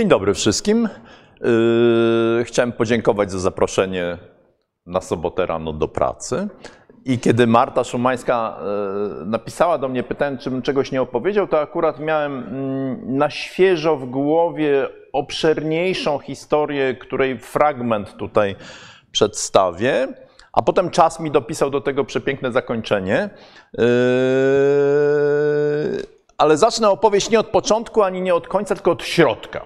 Dzień dobry wszystkim. Yy, chciałem podziękować za zaproszenie na sobotę rano do pracy. I kiedy Marta Szumańska yy, napisała do mnie, pytając, czy bym czegoś nie opowiedział, to akurat miałem mm, na świeżo w głowie obszerniejszą historię, której fragment tutaj przedstawię. A potem czas mi dopisał do tego przepiękne zakończenie. Yy, ale zacznę opowieść nie od początku ani nie od końca, tylko od środka.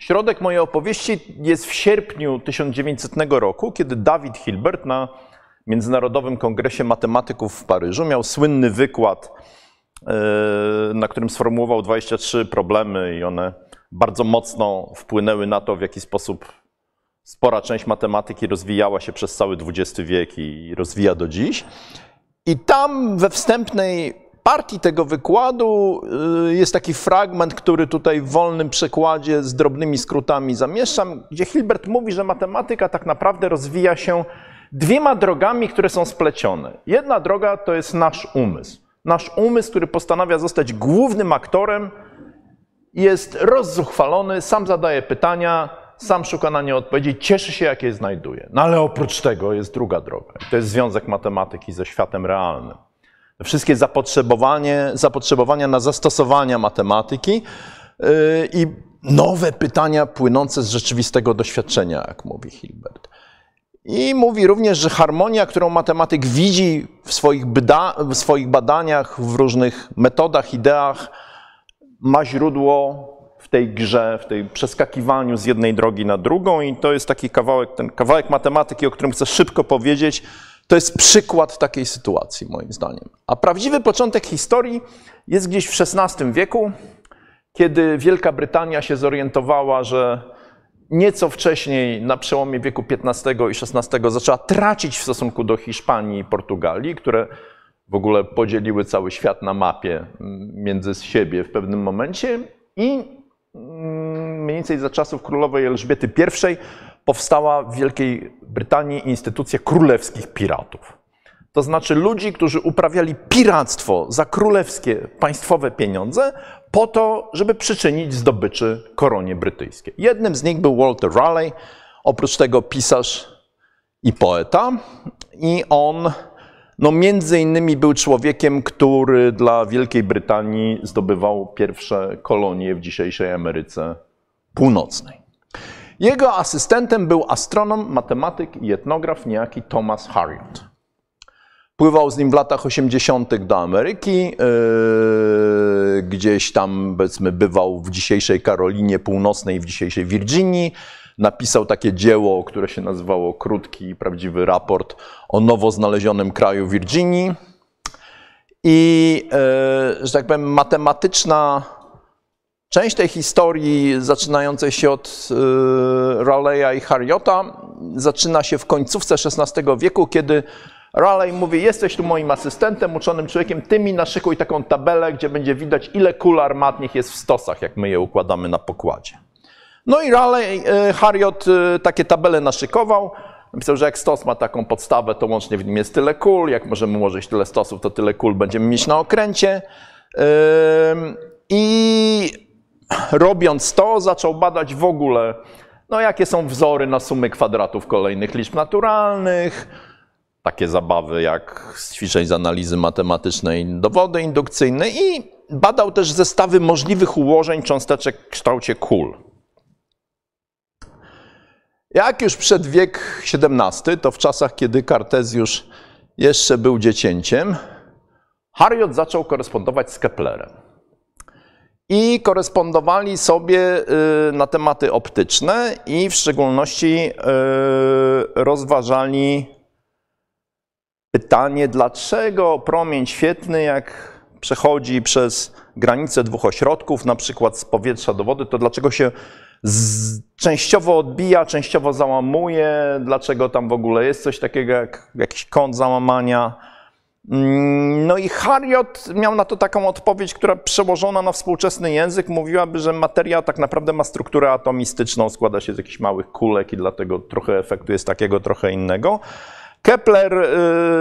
Środek mojej opowieści jest w sierpniu 1900 roku, kiedy Dawid Hilbert na Międzynarodowym Kongresie Matematyków w Paryżu miał słynny wykład, e, na którym sformułował 23 problemy i one bardzo mocno wpłynęły na to, w jaki sposób spora część matematyki rozwijała się przez cały XX wiek i rozwija do dziś. I tam we wstępnej partii tego wykładu y, jest taki fragment, który tutaj w wolnym przekładzie z drobnymi skrótami zamieszczam, gdzie Hilbert mówi, że matematyka tak naprawdę rozwija się dwiema drogami, które są splecione. Jedna droga to jest nasz umysł. Nasz umysł, który postanawia zostać głównym aktorem, jest rozzuchwalony, sam zadaje pytania, sam szuka na nie odpowiedzi, cieszy się, jak je znajduje. No ale oprócz tego jest druga droga. To jest związek matematyki ze światem realnym wszystkie zapotrzebowanie, zapotrzebowania na zastosowania matematyki y, i nowe pytania płynące z rzeczywistego doświadczenia, jak mówi Hilbert. I mówi również, że harmonia, którą matematyk widzi w swoich, w swoich badaniach, w różnych metodach, ideach, ma źródło w tej grze, w tej przeskakiwaniu z jednej drogi na drugą. I to jest taki kawałek, ten kawałek matematyki, o którym chcę szybko powiedzieć, to jest przykład takiej sytuacji, moim zdaniem. A prawdziwy początek historii jest gdzieś w XVI wieku, kiedy Wielka Brytania się zorientowała, że nieco wcześniej, na przełomie wieku XV i XVI, zaczęła tracić w stosunku do Hiszpanii i Portugalii, które w ogóle podzieliły cały świat na mapie mm, między siebie w pewnym momencie i mm, mniej więcej za czasów królowej Elżbiety I powstała w Wielkiej Brytanii instytucja królewskich piratów. To znaczy ludzi, którzy uprawiali piractwo za królewskie państwowe pieniądze, po to, żeby przyczynić zdobyczy koronie brytyjskiej. Jednym z nich był Walter Raleigh, oprócz tego pisarz i poeta. I on, no między innymi, był człowiekiem, który dla Wielkiej Brytanii zdobywał pierwsze kolonie w dzisiejszej Ameryce Północnej. Jego asystentem był astronom, matematyk i etnograf niejaki Thomas Harriot. Pływał z nim w latach 80. do Ameryki, yy, gdzieś tam powiedzmy bywał w dzisiejszej Karolinie Północnej, w dzisiejszej Virginii. Napisał takie dzieło, które się nazywało Krótki i Prawdziwy Raport o nowo znalezionym kraju Virginii. I, yy, że tak powiem, matematyczna Część tej historii zaczynającej się od y, Raleigha i Harriota zaczyna się w końcówce XVI wieku, kiedy Raleigh mówi, jesteś tu moim asystentem, uczonym człowiekiem, ty mi naszykuj taką tabelę, gdzie będzie widać, ile kul armatnych jest w stosach, jak my je układamy na pokładzie. No i Raleigh, y, Harriot y, takie tabele naszykował, Napisał, że jak stos ma taką podstawę, to łącznie w nim jest tyle kul. Jak możemy ułożyć tyle stosów, to tyle kul będziemy mieć na okręcie. I robiąc to, zaczął badać w ogóle, no jakie są wzory na sumy kwadratów kolejnych liczb naturalnych, takie zabawy jak z ćwiczeń z analizy matematycznej, dowody indukcyjne i badał też zestawy możliwych ułożeń cząsteczek w kształcie kul. Jak już przed wiek XVII, to w czasach, kiedy Kartezjusz jeszcze był dziecięciem, Harriot zaczął korespondować z Keplerem i korespondowali sobie y, na tematy optyczne i w szczególności y, rozważali pytanie, dlaczego promień świetny, jak przechodzi przez granicę dwóch ośrodków, na przykład z powietrza do wody, to dlaczego się z, częściowo odbija, częściowo załamuje, dlaczego tam w ogóle jest coś takiego jak jakiś kąt załamania, Mm, no i Harriot miał na to taką odpowiedź, która przełożona na współczesny język mówiłaby, że materia tak naprawdę ma strukturę atomistyczną, składa się z jakichś małych kulek i dlatego trochę efektu jest takiego, trochę innego. Kepler y,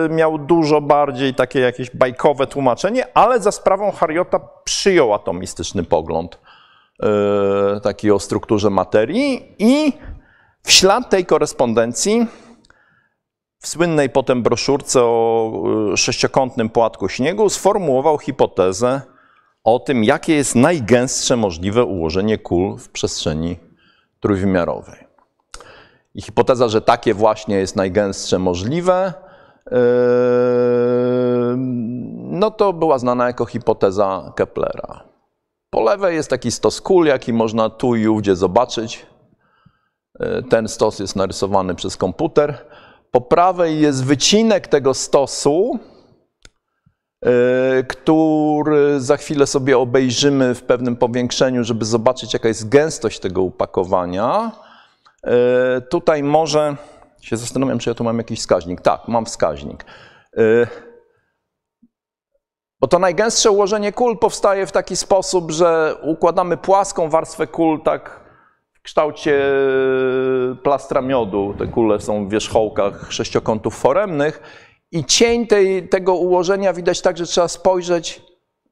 miał dużo bardziej takie jakieś bajkowe tłumaczenie, ale za sprawą Harriota przyjął atomistyczny pogląd y, taki o strukturze materii i w ślad tej korespondencji w słynnej potem broszurce o y, sześciokątnym płatku śniegu sformułował hipotezę o tym, jakie jest najgęstsze możliwe ułożenie kul w przestrzeni trójwymiarowej. I hipoteza, że takie właśnie jest najgęstsze możliwe, yy, no to była znana jako hipoteza Keplera. Po lewej jest taki stos kul, jaki można tu i ówdzie zobaczyć. Yy, ten stos jest narysowany przez komputer. Po prawej jest wycinek tego stosu, e, który za chwilę sobie obejrzymy w pewnym powiększeniu, żeby zobaczyć, jaka jest gęstość tego upakowania. E, tutaj może się zastanawiam, czy ja tu mam jakiś wskaźnik. Tak, mam wskaźnik. E, bo to najgęstsze ułożenie kul powstaje w taki sposób, że układamy płaską warstwę kul tak kształcie e, plastra miodu. Te kule są w wierzchołkach sześciokątów foremnych i cień tej, tego ułożenia widać tak, że trzeba spojrzeć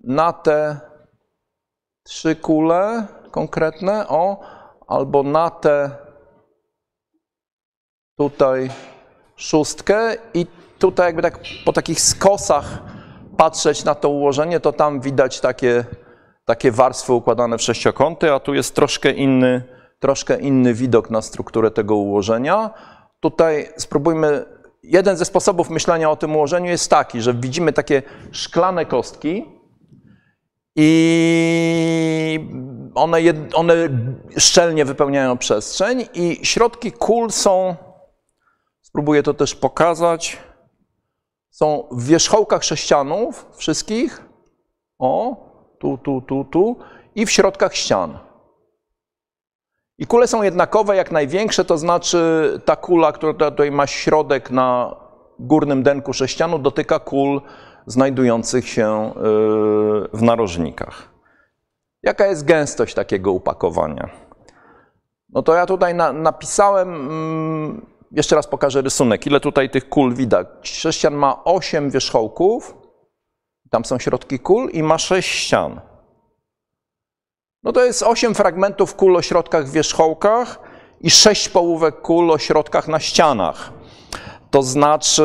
na te trzy kule konkretne, o, albo na te tutaj szóstkę i tutaj jakby tak po takich skosach patrzeć na to ułożenie, to tam widać takie, takie warstwy układane w sześciokąty, a tu jest troszkę inny, troszkę inny widok na strukturę tego ułożenia. Tutaj spróbujmy. Jeden ze sposobów myślenia o tym ułożeniu jest taki, że widzimy takie szklane kostki i one, one szczelnie wypełniają przestrzeń, i środki kul są, spróbuję to też pokazać, są w wierzchołkach sześcianów wszystkich. O, tu, tu, tu, tu i w środkach ścian. I kule są jednakowe, jak największe, to znaczy ta kula, która tutaj ma środek na górnym denku sześcianu, dotyka kul znajdujących się y, w narożnikach. Jaka jest gęstość takiego upakowania? No to ja tutaj na, napisałem, mm, jeszcze raz pokażę rysunek, ile tutaj tych kul widać. Sześcian ma 8 wierzchołków, tam są środki kul i ma 6 ścian. No to jest 8 fragmentów kul o środkach w wierzchołkach i 6 połówek kul o środkach na ścianach. To znaczy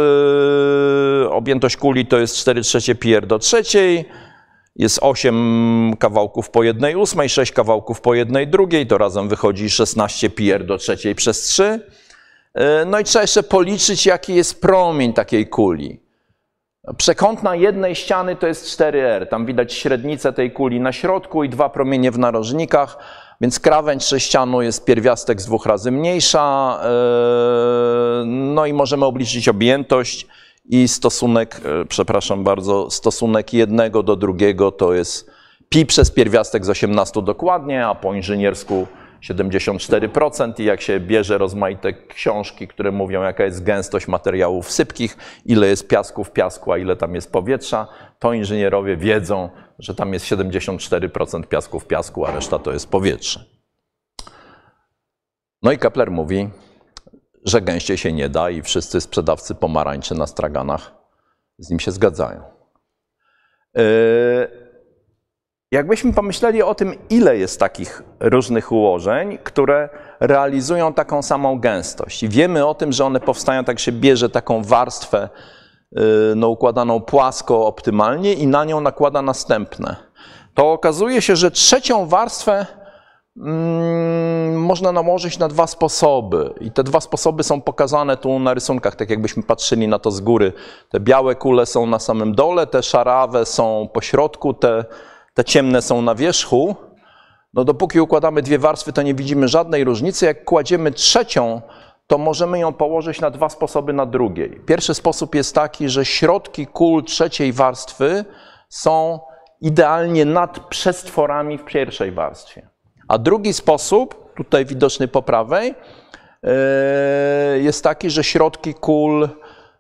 objętość kuli to jest 4 trzecie pier do trzeciej, jest 8 kawałków po jednej ósmej, 6 kawałków po jednej drugiej, to razem wychodzi 16 pier do trzeciej przez 3. E, no i trzeba jeszcze policzyć, jaki jest promień takiej kuli. Przekątna jednej ściany to jest 4R. Tam widać średnicę tej kuli na środku i dwa promienie w narożnikach, więc krawędź sześcianu jest pierwiastek z dwóch razy mniejsza. E, no i możemy obliczyć objętość i stosunek, e, przepraszam bardzo, stosunek jednego do drugiego to jest pi przez pierwiastek z 18 dokładnie, a po inżyniersku 74% i jak się bierze rozmaite książki, które mówią, jaka jest gęstość materiałów sypkich, ile jest piasków piasku, a ile tam jest powietrza, to inżynierowie wiedzą, że tam jest 74% piasków piasku, a reszta to jest powietrze. No i Kepler mówi, że gęściej się nie da i wszyscy sprzedawcy pomarańczy na straganach z nim się zgadzają. Yy, Jakbyśmy pomyśleli o tym, ile jest takich różnych ułożeń, które realizują taką samą gęstość. I wiemy o tym, że one powstają, tak się bierze taką warstwę y, no, układaną płasko optymalnie i na nią nakłada następne. To okazuje się, że trzecią warstwę mm, można nałożyć na dwa sposoby. I te dwa sposoby są pokazane tu na rysunkach, tak jakbyśmy patrzyli na to z góry. Te białe kule są na samym dole, te szarawe są po środku, te te ciemne są na wierzchu, no dopóki układamy dwie warstwy, to nie widzimy żadnej różnicy. Jak kładziemy trzecią, to możemy ją położyć na dwa sposoby na drugiej. Pierwszy sposób jest taki, że środki kul trzeciej warstwy są idealnie nad przestworami w pierwszej warstwie. A drugi sposób, tutaj widoczny po prawej, e, jest taki, że środki kul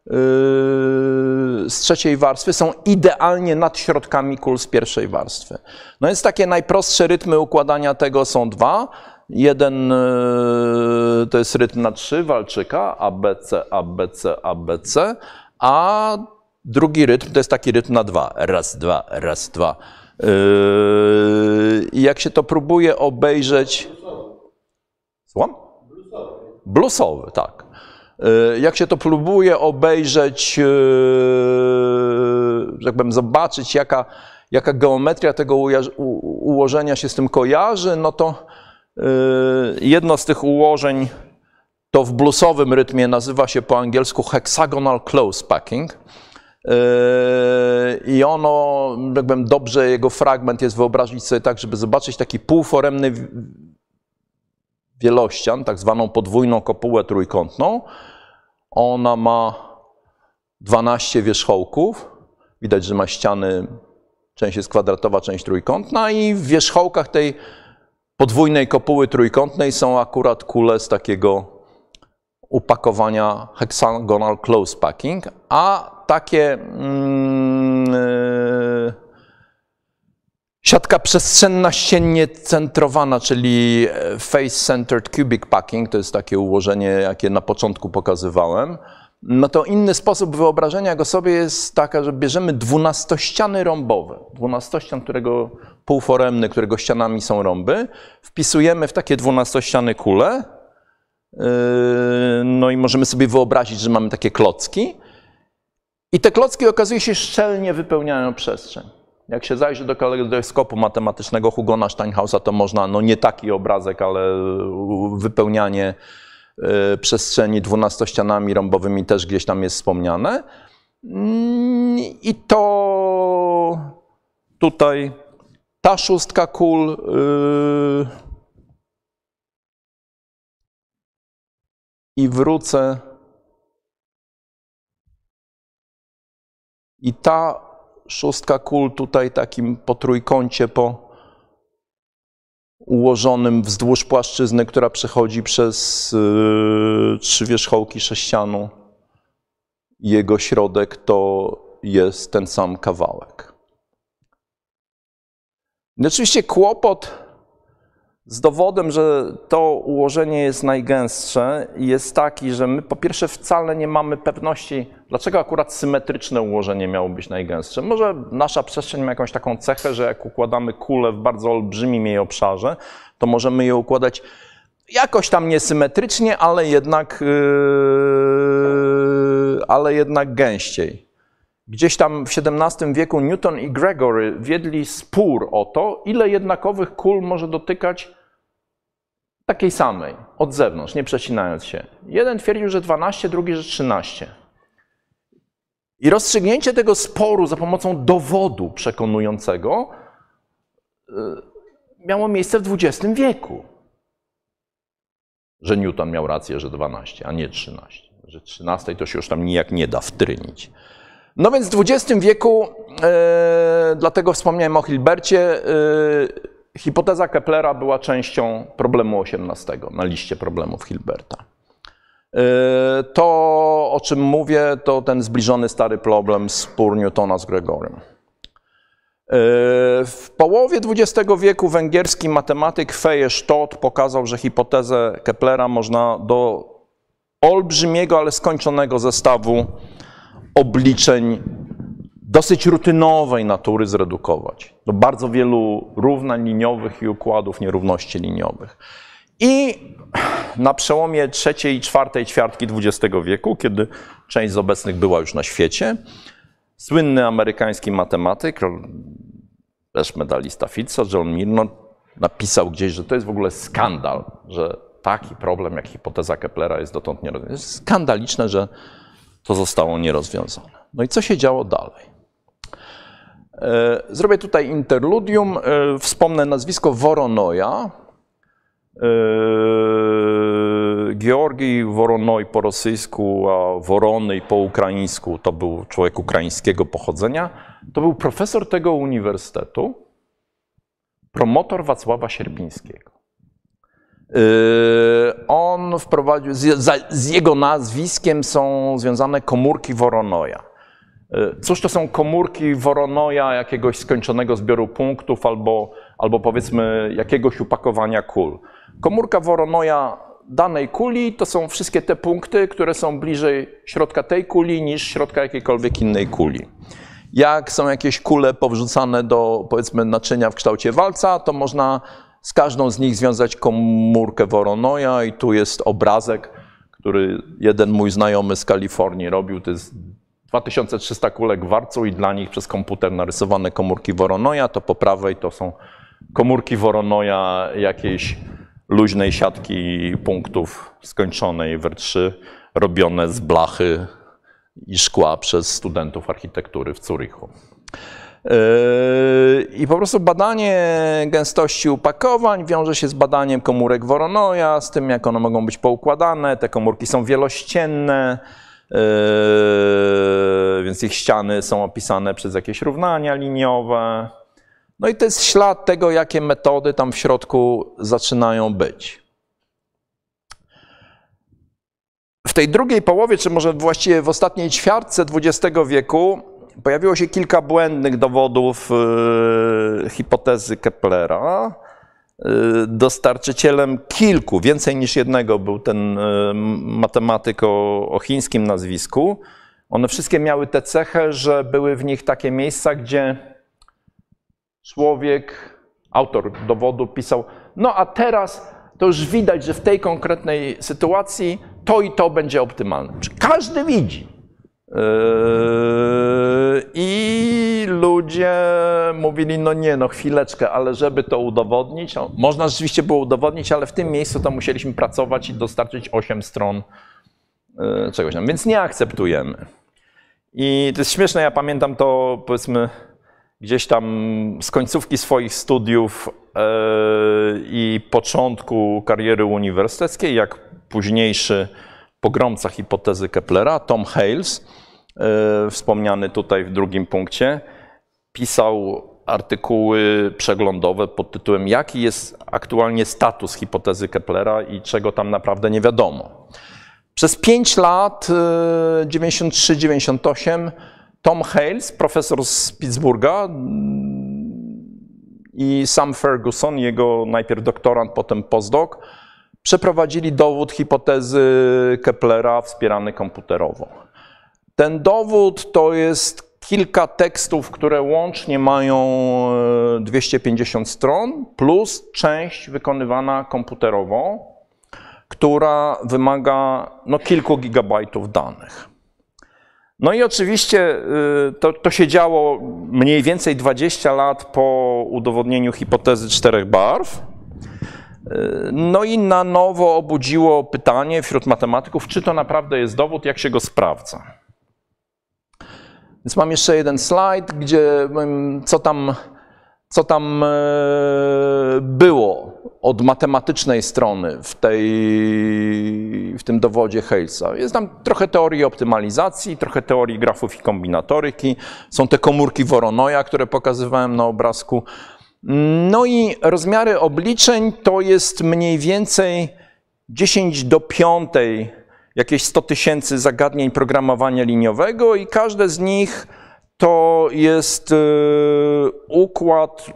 Yy, z trzeciej warstwy są idealnie nad środkami kul z pierwszej warstwy. No więc takie najprostsze rytmy układania tego są dwa. Jeden yy, to jest rytm na trzy walczyka ABC, ABC, ABC, a drugi rytm to jest taki rytm na dwa. Raz, dwa, raz, dwa. Yy, I jak się to próbuje obejrzeć. Słucham? Bluesowy, tak. E, jak się to próbuje obejrzeć, jak e, zobaczyć, jaka, jaka geometria tego ułożenia się z tym kojarzy, no to e, jedno z tych ułożeń to w bluesowym rytmie nazywa się po angielsku hexagonal close packing. I ono, jakbym dobrze jego fragment jest wyobrazić sobie tak, żeby zobaczyć taki półforemny wielościan, tak zwaną podwójną kopułę trójkątną, ona ma 12 wierzchołków. Widać, że ma ściany, część jest kwadratowa, część trójkątna i w wierzchołkach tej podwójnej kopuły trójkątnej są akurat kule z takiego upakowania hexagonal close packing, a takie mm, Siatka przestrzenna ściennie centrowana, czyli e, face-centered cubic packing, to jest takie ułożenie, jakie na początku pokazywałem. No to inny sposób wyobrażenia go sobie jest taka, że bierzemy dwunastościany rąbowe, dwunastościan, którego półforemny, którego ścianami są rąby, wpisujemy w takie dwunastościany kule, e, no i możemy sobie wyobrazić, że mamy takie klocki i te klocki okazuje się szczelnie wypełniają przestrzeń. Jak się zajrzy do kalejdoskopu matematycznego Hugona Steinhausa, to można, no nie taki obrazek, ale wypełnianie y, przestrzeni dwunastościanami rąbowymi też gdzieś tam jest wspomniane. Mm, I to tutaj ta szóstka kul. Y, I wrócę. I ta szóstka kul tutaj takim po trójkącie, po ułożonym wzdłuż płaszczyzny, która przechodzi przez yy, trzy wierzchołki sześcianu. Jego środek to jest ten sam kawałek. I oczywiście kłopot z dowodem, że to ułożenie jest najgęstsze, jest taki, że my po pierwsze wcale nie mamy pewności, dlaczego akurat symetryczne ułożenie miało być najgęstsze. Może nasza przestrzeń ma jakąś taką cechę, że jak układamy kulę w bardzo olbrzymim jej obszarze, to możemy je układać jakoś tam niesymetrycznie, ale jednak, yy, ale jednak gęściej. Gdzieś tam w XVII wieku Newton i Gregory wiedli spór o to, ile jednakowych kul może dotykać takiej samej, od zewnątrz, nie przecinając się. Jeden twierdził, że 12, drugi, że 13. I rozstrzygnięcie tego sporu za pomocą dowodu przekonującego y, miało miejsce w XX wieku. Że Newton miał rację, że 12, a nie 13. Że 13 to się już tam nijak nie da wtrynić. No więc w XX wieku, e, dlatego wspomniałem o Hilbercie, e, hipoteza Keplera była częścią problemu XVIII na liście problemów Hilberta. E, to, o czym mówię, to ten zbliżony stary problem spór Newtona z Gregorem. E, w połowie XX wieku węgierski matematyk Feje Stott pokazał, że hipotezę Keplera można do olbrzymiego, ale skończonego zestawu obliczeń dosyć rutynowej natury zredukować do bardzo wielu równań liniowych i układów nierówności liniowych. I na przełomie trzeciej i czwartej ćwiartki XX wieku, kiedy część z obecnych była już na świecie, słynny amerykański matematyk, też medalista Fitza, John Mirno, napisał gdzieś, że to jest w ogóle skandal, że taki problem jak hipoteza Keplera jest dotąd nierozwiązany. Jest skandaliczne, że to zostało nierozwiązane. No i co się działo dalej? E, zrobię tutaj interludium, e, wspomnę nazwisko Woronoja, e, Georgi Woronoj po rosyjsku, a Worony po ukraińsku, to był człowiek ukraińskiego pochodzenia, to był profesor tego uniwersytetu, promotor Wacława Sierpińskiego. Yy, on wprowadził, z, jego nazwiskiem są związane komórki Woronoja. Yy, cóż to są komórki Woronoja jakiegoś skończonego zbioru punktów albo, albo powiedzmy jakiegoś upakowania kul? Komórka Woronoja danej kuli to są wszystkie te punkty, które są bliżej środka tej kuli niż środka jakiejkolwiek innej kuli. Jak są jakieś kule powrzucane do powiedzmy naczynia w kształcie walca, to można z każdą z nich związać komórkę Woronoja i tu jest obrazek, który jeden mój znajomy z Kalifornii robił. To jest 2300 kulek warcu i dla nich przez komputer narysowane komórki Woronoja. To po prawej to są komórki Woronoja jakiejś luźnej siatki punktów skończonej w 3 robione z blachy i szkła przez studentów architektury w Zurychu. Yy, I po prostu badanie gęstości upakowań wiąże się z badaniem komórek Woronoja, z tym jak one mogą być poukładane. Te komórki są wielościenne, yy, więc ich ściany są opisane przez jakieś równania liniowe. No i to jest ślad tego, jakie metody tam w środku zaczynają być. W tej drugiej połowie, czy może właściwie w ostatniej ćwiartce XX wieku, Pojawiło się kilka błędnych dowodów y, hipotezy Keplera. Y, dostarczycielem kilku, więcej niż jednego, był ten y, matematyk o, o chińskim nazwisku. One wszystkie miały tę cechę, że były w nich takie miejsca, gdzie człowiek, autor dowodu pisał, no a teraz to już widać, że w tej konkretnej sytuacji to i to będzie optymalne. Każdy widzi. Yy, I ludzie mówili, no nie, no chwileczkę, ale żeby to udowodnić, no, można rzeczywiście było udowodnić, ale w tym miejscu to musieliśmy pracować i dostarczyć 8 stron yy, czegoś tam, więc nie akceptujemy. I to jest śmieszne, ja pamiętam to powiedzmy gdzieś tam z końcówki swoich studiów yy, i początku kariery uniwersyteckiej, jak późniejszy pogromca hipotezy Keplera, Tom Hales, E, wspomniany tutaj w drugim punkcie, pisał artykuły przeglądowe pod tytułem Jaki jest aktualnie status hipotezy Keplera i czego tam naprawdę nie wiadomo. Przez 5 lat, 93-98, e, Tom Hales, profesor z Pittsburgha mm, i Sam Ferguson, jego najpierw doktorant, potem postdoc, przeprowadzili dowód hipotezy Keplera wspierany komputerowo. Ten dowód to jest kilka tekstów, które łącznie mają 250 e, stron, plus część wykonywana komputerowo, która wymaga no, kilku gigabajtów danych. No i oczywiście e, to, to się działo mniej więcej 20 lat po udowodnieniu hipotezy czterech barw. E, no i na nowo obudziło pytanie wśród matematyków, czy to naprawdę jest dowód, jak się go sprawdza. Więc mam jeszcze jeden slajd, gdzie co tam, co tam e, było od matematycznej strony w, tej, w tym dowodzie Halesa. Jest tam trochę teorii optymalizacji, trochę teorii grafów i kombinatoryki. Są te komórki Voronoja, które pokazywałem na obrazku. No i rozmiary obliczeń to jest mniej więcej 10 do 5 jakieś 100 tysięcy zagadnień programowania liniowego i każde z nich to jest e, układ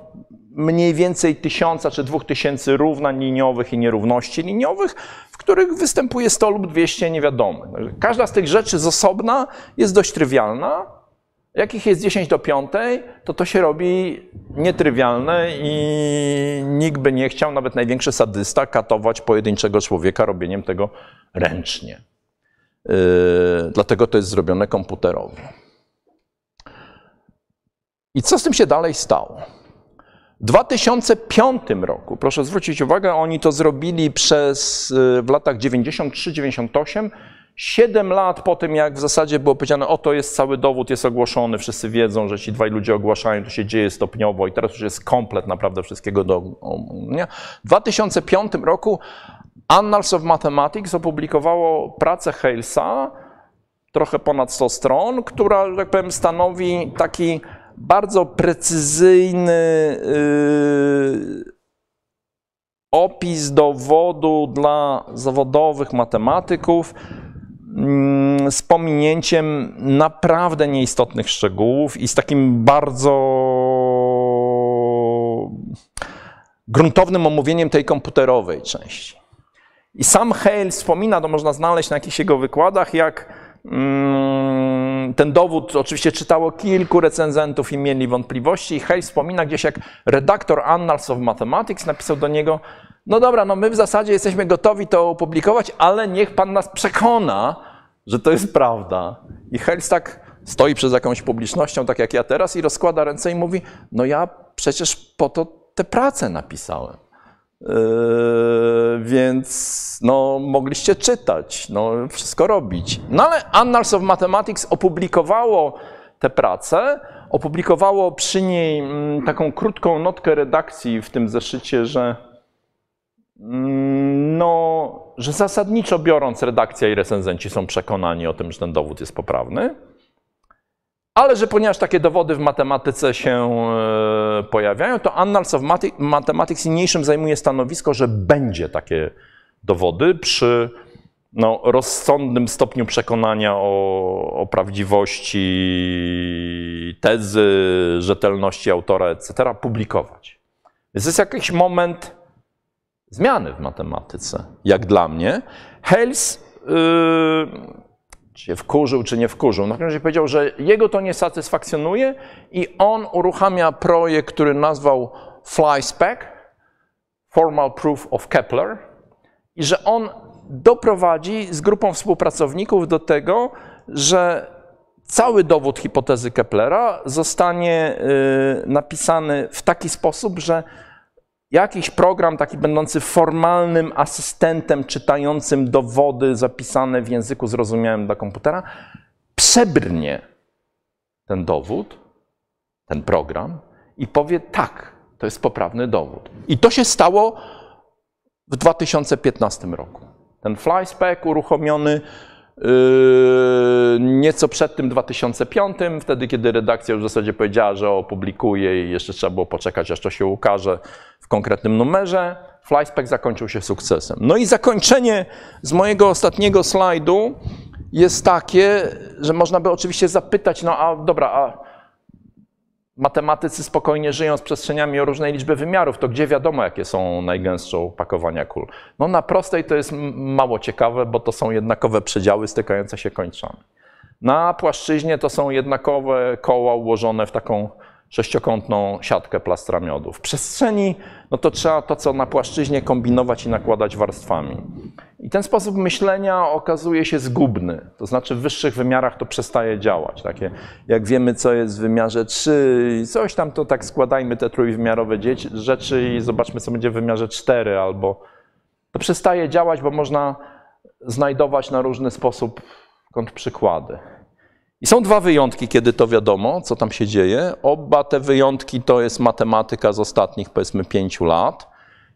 mniej więcej tysiąca czy dwóch tysięcy równań liniowych i nierówności liniowych, w których występuje 100 lub 200 niewiadomych. Każda z tych rzeczy z osobna jest dość trywialna, Jakich jest 10 do 5, to to się robi nietrywialne i nikt by nie chciał, nawet największy sadysta, katować pojedynczego człowieka robieniem tego ręcznie. Yy, dlatego to jest zrobione komputerowo. I co z tym się dalej stało? W 2005 roku, proszę zwrócić uwagę, oni to zrobili przez, yy, w latach 93-98, Siedem lat po tym, jak w zasadzie było powiedziane, oto jest cały dowód, jest ogłoszony, wszyscy wiedzą, że ci dwaj ludzie ogłaszają, to się dzieje stopniowo i teraz już jest komplet naprawdę wszystkiego do mnie. W 2005 roku Annals of Mathematics opublikowało pracę Halesa, trochę ponad 100 stron, która, że tak powiem, stanowi taki bardzo precyzyjny yy, opis dowodu dla zawodowych matematyków, Mm, z pominięciem naprawdę nieistotnych szczegółów i z takim bardzo gruntownym omówieniem tej komputerowej części. I sam Hale wspomina, to można znaleźć na jakichś jego wykładach, jak mm, ten dowód oczywiście czytało kilku recenzentów i mieli wątpliwości. I Hale wspomina gdzieś, jak redaktor Annals of Mathematics napisał do niego: No dobra, no my w zasadzie jesteśmy gotowi to opublikować, ale niech pan nas przekona, że to jest prawda. I Helc tak stoi przed jakąś publicznością, tak jak ja teraz, i rozkłada ręce i mówi: No ja przecież po to tę pracę napisałem. Yy, więc no, mogliście czytać, no, wszystko robić. No ale Annals of Mathematics opublikowało tę pracę, opublikowało przy niej mm, taką krótką notkę redakcji w tym zeszycie, że no, że zasadniczo biorąc, redakcja i recenzenci są przekonani o tym, że ten dowód jest poprawny, ale że ponieważ takie dowody w matematyce się e, pojawiają, to Annals of Mathematics niniejszym zajmuje stanowisko, że będzie takie dowody przy no, rozsądnym stopniu przekonania o, o prawdziwości tezy, rzetelności autora, etc., publikować. Więc jest jakiś moment zmiany w matematyce, jak dla mnie. Hales yy, się wkurzył czy nie wkurzył. Na każdym razie powiedział, że jego to nie satysfakcjonuje i on uruchamia projekt, który nazwał FlySpec, Formal Proof of Kepler, i że on doprowadzi z grupą współpracowników do tego, że cały dowód hipotezy Keplera zostanie yy, napisany w taki sposób, że jakiś program taki będący formalnym asystentem czytającym dowody zapisane w języku zrozumiałym dla komputera, przebrnie ten dowód, ten program i powie tak, to jest poprawny dowód. I to się stało w 2015 roku. Ten FlySpec uruchomiony Yy, nieco przed tym 2005, wtedy kiedy redakcja już w zasadzie powiedziała, że opublikuje i jeszcze trzeba było poczekać, aż to się ukaże w konkretnym numerze. Flyspec zakończył się sukcesem. No i zakończenie z mojego ostatniego slajdu jest takie, że można by oczywiście zapytać, no a dobra, a matematycy spokojnie żyją z przestrzeniami o różnej liczbie wymiarów, to gdzie wiadomo, jakie są najgęstsze opakowania kul? No na prostej to jest mało ciekawe, bo to są jednakowe przedziały stykające się kończami. Na płaszczyźnie to są jednakowe koła ułożone w taką sześciokątną siatkę plastra miodu. W przestrzeni no to trzeba to, co na płaszczyźnie, kombinować i nakładać warstwami. I ten sposób myślenia okazuje się zgubny, to znaczy w wyższych wymiarach to przestaje działać. Takie, jak wiemy, co jest w wymiarze 3, coś tam, to tak składajmy te trójwymiarowe rzeczy i zobaczmy, co będzie w wymiarze 4 albo... To przestaje działać, bo można znajdować na różny sposób kontrprzykłady. I są dwa wyjątki, kiedy to wiadomo, co tam się dzieje. Oba te wyjątki to jest matematyka z ostatnich, powiedzmy, pięciu lat.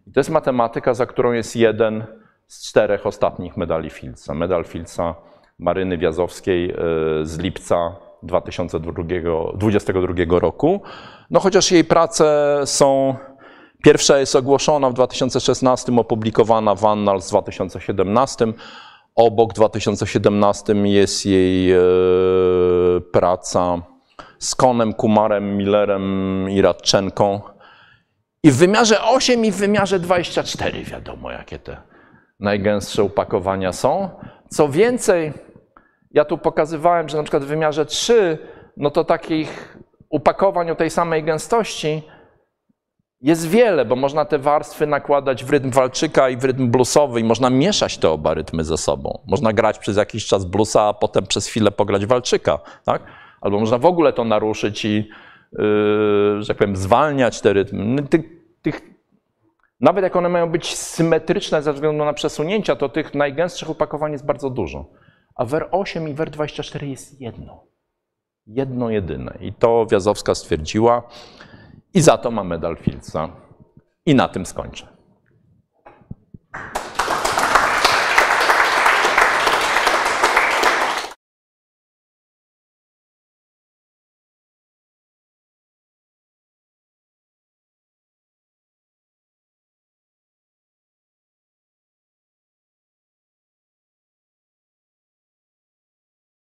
I to jest matematyka, za którą jest jeden z czterech ostatnich medali Filca. Medal Filca Maryny Wiazowskiej e, z lipca 2022 roku. No chociaż jej prace są. Pierwsza jest ogłoszona w 2016, opublikowana w Annals w 2017 Obok 2017 jest jej e, praca z Konem, Kumarem, Millerem i Radczenką. I w wymiarze 8 i w wymiarze 24 wiadomo, jakie te najgęstsze upakowania są. Co więcej, ja tu pokazywałem, że na przykład w wymiarze 3, no to takich upakowań o tej samej gęstości jest wiele, bo można te warstwy nakładać w rytm walczyka i w rytm bluesowy i można mieszać te oba rytmy ze sobą. Można grać przez jakiś czas bluesa, a potem przez chwilę pograć walczyka, tak? Albo można w ogóle to naruszyć i, yy, że tak powiem, zwalniać te rytmy. Tych, tych, nawet jak one mają być symetryczne ze względu na przesunięcia, to tych najgęstszych opakowań jest bardzo dużo. A WER 8 i WER 24 jest jedno. Jedno jedyne. I to Wiazowska stwierdziła. I za to ma medal Filca. I na tym skończę.